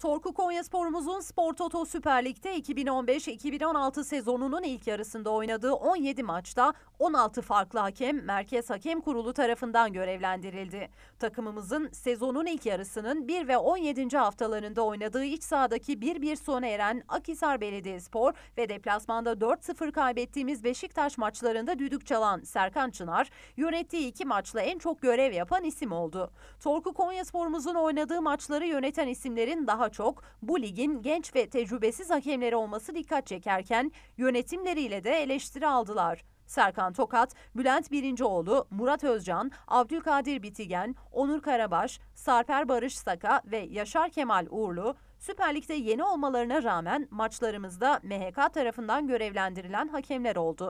Torku Konyaspor'umuzun Spor Toto Süper Lig'de 2015-2016 sezonunun ilk yarısında oynadığı 17 maçta 16 farklı hakem Merkez Hakem Kurulu tarafından görevlendirildi. Takımımızın sezonun ilk yarısının 1 ve 17. haftalarında oynadığı iç sahadaki 1-1 sona eren Akisar Belediyespor ve deplasmanda 4-0 kaybettiğimiz Beşiktaş maçlarında düdük çalan Serkan Çınar yönettiği iki maçla en çok görev yapan isim oldu. Torku Konyaspor'umuzun oynadığı maçları yöneten isimlerin daha çok bu ligin genç ve tecrübesiz hakemleri olması dikkat çekerken yönetimleriyle de eleştiri aldılar. Serkan Tokat, Bülent Birincioğlu, Murat Özcan, Abdülkadir Bitigen, Onur Karabaş, Sarper Barış Saka ve Yaşar Kemal Uğurlu Süper Lig'de yeni olmalarına rağmen maçlarımızda MHK tarafından görevlendirilen hakemler oldu.